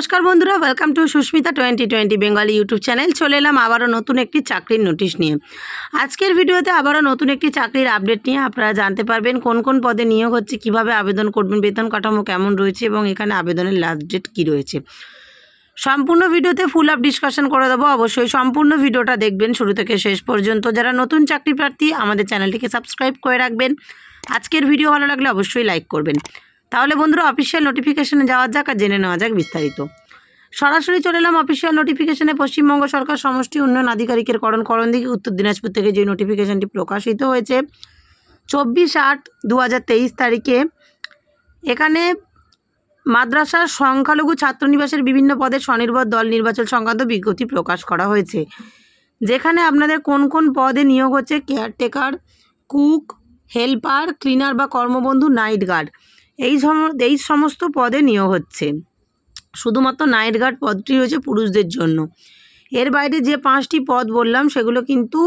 নমস্কার বন্ধুরা welcome to Susmita twenty twenty Bengali YouTube channel চলে এলাম আবারও নতুন একটি চাকরির নোটিশ নিয়ে আজকের ভিডিওতে আবারও নতুন একটি চাকরির আপডেট নিয়ে আপনারা জানতে পারবেন কোন কোন পদে নিয়োগ হচ্ছে কিভাবে আবেদন করবেন বেতন কাঠামো কেমন রয়েছে এবং এখানে আবেদনের লাস্ট ডেট কী রয়েছে সম্পূর্ণ ভিডিওতে ফুল আপ ডিসকাশন করে দেবো অবশ্যই সম্পূর্ণ ভিডিওটা দেখবেন শুরু থেকে শেষ পর্যন্ত যারা নতুন চাকরি প্রার্থী আমাদের চ্যানেলটিকে সাবস্ক্রাইব করে রাখবেন আজকের ভিডিও ভালো লাগলে অবশ্যই লাইক করবেন তাহলে বন্ধুরা অফিসিয়াল নোটিফিকেশনে যাওয়া যাক আর জেনে নেওয়া যাক বিস্তারিত সরাসরি চলে এলাম অফিসিয়াল নোটিফিকেশনে পশ্চিমবঙ্গ সরকার সমষ্টি উন্নয়ন আধিকারিকের করণ করণ দিকে উত্তর দিনাজপুর থেকে যে নোটিফিকেশনটি প্রকাশিত হয়েছে চব্বিশ আট দু তারিখে এখানে মাদ্রাসার সংখ্যালঘু ছাত্রনিবাসের বিভিন্ন পদে স্বনির্ভর দল নির্বাচন সংক্রান্ত বিজ্ঞপ্তি প্রকাশ করা হয়েছে যেখানে আপনাদের কোন কোন পদে নিয়োগ হচ্ছে কেয়ারটেকার কুক হেল্পার ক্লিনার বা কর্মবন্ধু নাইট গার্ড এই সম এই সমস্ত পদে নিয়োগ হচ্ছে শুধুমাত্র নাইট গার্ড পদটি রয়েছে পুরুষদের জন্য এর বাইরে যে পাঁচটি পদ বললাম সেগুলো কিন্তু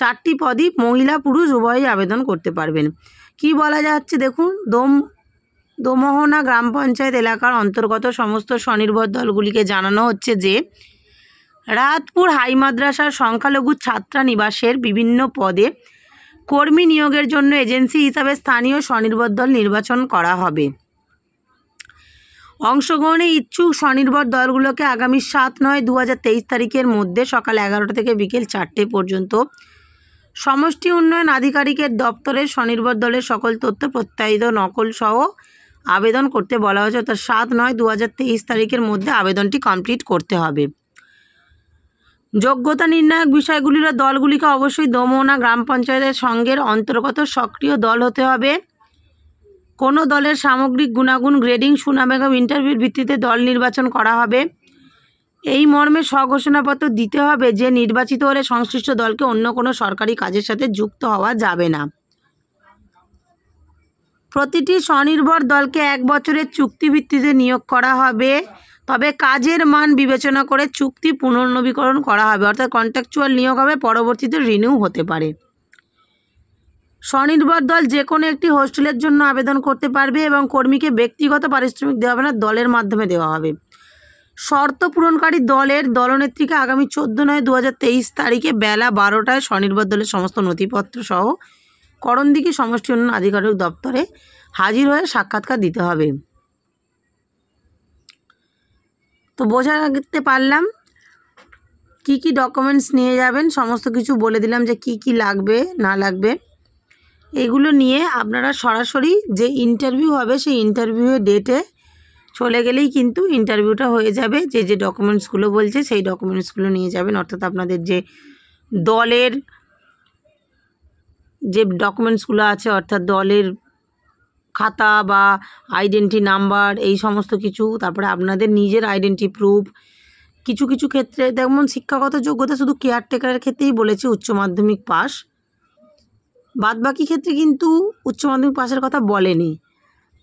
চারটি পদই মহিলা পুরুষ উভয়ই আবেদন করতে পারবেন কি বলা যাচ্ছে দেখুন দোম দোমোহনা গ্রাম পঞ্চায়েত এলাকার অন্তর্গত সমস্ত স্বনির্ভর দলগুলিকে জানানো হচ্ছে যে রাতপুর হাই মাদ্রাসার সংখ্যালঘু ছাত্রানিবাসের বিভিন্ন পদে কর্মী নিয়োগের জন্য এজেন্সি হিসাবে স্থানীয় স্বনির্ভর দল নির্বাচন করা হবে অংশগ্রহণে ইচ্ছুক স্বনির্ভর দলগুলোকে আগামী সাত নয় দু তারিখের মধ্যে সকাল এগারোটা থেকে বিকেল চারটে পর্যন্ত সমষ্টি উন্নয়ন আধিকারিকের দপ্তরে স্বনির্ভর দলের সকল তথ্য প্রত্যায়িত নকল সহ আবেদন করতে বলা হয়েছে অর্থাৎ সাত নয় দু তারিখের মধ্যে আবেদনটি কমপ্লিট করতে হবে যোগ্যতা নির্ণায়ক বিষয়গুলির দলগুলিকে অবশ্যই দমনা গ্রাম পঞ্চায়েতের সঙ্গের অন্তর্গত সক্রিয় দল হতে হবে কোনো দলের সামগ্রিক গুণাগুণ গ্রেডিং সুনাম এবং ইন্টারভিউর ভিত্তিতে দল নির্বাচন করা হবে এই মর্মে স্বঘোষণাপত্র দিতে হবে যে নির্বাচিত হলে সংশ্লিষ্ট দলকে অন্য কোনো সরকারি কাজের সাথে যুক্ত হওয়া যাবে না প্রতিটি স্বনির্ভর দলকে এক বছরের চুক্তিভিত্তিতে নিয়োগ করা হবে তবে কাজের মান বিবেচনা করে চুক্তি পুনর্নবীকরণ করা হবে অর্থাৎ কন্ট্রাকচুয়াল নিয়োগ হবে পরবর্তীতে রিনিউ হতে পারে স্বনির্ভর দল যে কোনো একটি হোস্টেলের জন্য আবেদন করতে পারবে এবং কর্মীকে ব্যক্তিগত পারিশ্রমিক দেওয়া হবে না দলের মাধ্যমে দেওয়া হবে শর্ত পূরণকারী দলের দলনেত্রীকে আগামী চোদ্দো নয় দু তারিখে বেলা বারোটায় স্বনির্ভর দলের সমস্ত নথিপত্র সহ করণদিকে সমষ্টি উন্নয়ন আধিকারিক দপ্তরে হাজির হয়ে সাক্ষাৎকার দিতে হবে তো বোঝাতে পারলাম কি কি ডকুমেন্টস নিয়ে যাবেন সমস্ত কিছু বলে দিলাম যে কি কি লাগবে না লাগবে এগুলো নিয়ে আপনারা সরাসরি যে ইন্টারভিউ হবে সেই ইন্টারভিউয়ের ডেটে চলে গেলেই কিন্তু ইন্টারভিউটা হয়ে যাবে যে যে ডকুমেন্টসগুলো বলছে সেই ডকুমেন্টসগুলো নিয়ে যাবেন অর্থাৎ আপনাদের যে দলের যে ডকুমেন্টসগুলো আছে অর্থাৎ দলের খাতা বা আইডেন্টি নাম্বার এই সমস্ত কিছু তারপরে আপনাদের নিজের আইডেন্টি প্রুফ কিছু কিছু ক্ষেত্রে যেমন শিক্ষাগত যোগ্যতা শুধু কেয়ারটেকারের ক্ষেত্রেই বলেছে উচ্চ মাধ্যমিক পাস বাদবাকি ক্ষেত্রে কিন্তু উচ্চ মাধ্যমিক পাশের কথা বলেনি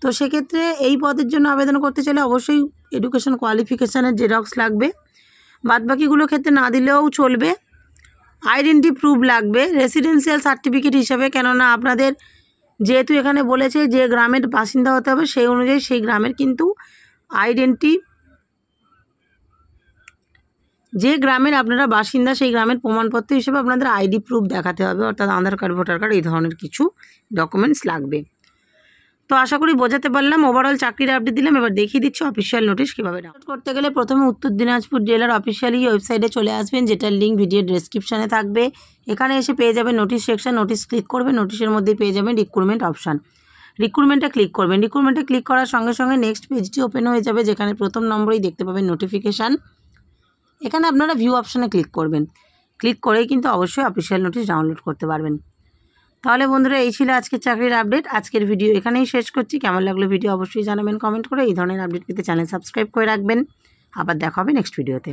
তো সেক্ষেত্রে এই পদের জন্য আবেদন করতে চাইলে অবশ্যই এডুকেশন কোয়ালিফিকেশানের জেরক্স লাগবে বাদবাকিগুলো ক্ষেত্রে না দিলেও চলবে আইডেন্টি প্রুফ লাগবে রেসিডেন্সিয়াল সার্টিফিকেট হিসাবে কেননা আপনাদের যেহেতু এখানে বলেছে যে গ্রামের বাসিন্দা হতে হবে সেই অনুযায়ী সেই গ্রামের কিন্তু আইডেন্টি যে গ্রামের আপনারা বাসিন্দা সেই গ্রামের প্রমাণপত্র হিসেবে আপনাদের আইডি প্রুফ দেখাতে হবে অর্থাৎ আধার কার্ড ভোটার কার্ড এই ধরনের কিছু ডকুমেন্টস লাগবে তো আশা করি বোঝাতে পারলাম ওভারঅল চাকরির আপডেট দিলাম এবার দেখিয়ে দিচ্ছি অফিসিয়াল নোটিশ কীভাবে ডাউনলোড করতে গেলে প্রথমে উত্তর দিনাজপুর জেলার অফিসিয়ালি ওয়েবসাইটে চলে আসবেন যেটার লিঙ্ক ভিডিও ডেসক্রিপশানে থাকবে এখানে এসে পেয়ে যাবেন নোটিশ সেকশন নোটিশ ক্লিক করবে নোটিশের মধ্যে পেয়ে যাবেন রিক্রুটমেন্ট অপশান রিক্রুটমেন্টটা ক্লিক করবেন রিক্রুটমেন্টে ক্লিক করার সঙ্গে সঙ্গে নেক্সট পেজটি ওপেন হয়ে যাবে যেখানে প্রথম নম্বরেই দেখতে পাবেন নোটিফিকেশান এখানে আপনারা ভিউ অপশানে ক্লিক করবেন ক্লিক করেই কিন্তু অবশ্যই অফিসিয়াল নোটিশ ডাউনলোড করতে পারবেন তাহলে বন্ধুরা এই ছিল আজকের চাকরির আপডেট আজকের ভিডিও এখানেই শেষ করছি কেমন লাগলো ভিডিও অবশ্যই জানাবেন কমেন্ট করে এই ধরনের আপডেট পেতে চ্যানেল সাবস্ক্রাইব করে রাখবেন আবার দেখা হবে নেক্সট ভিডিওতে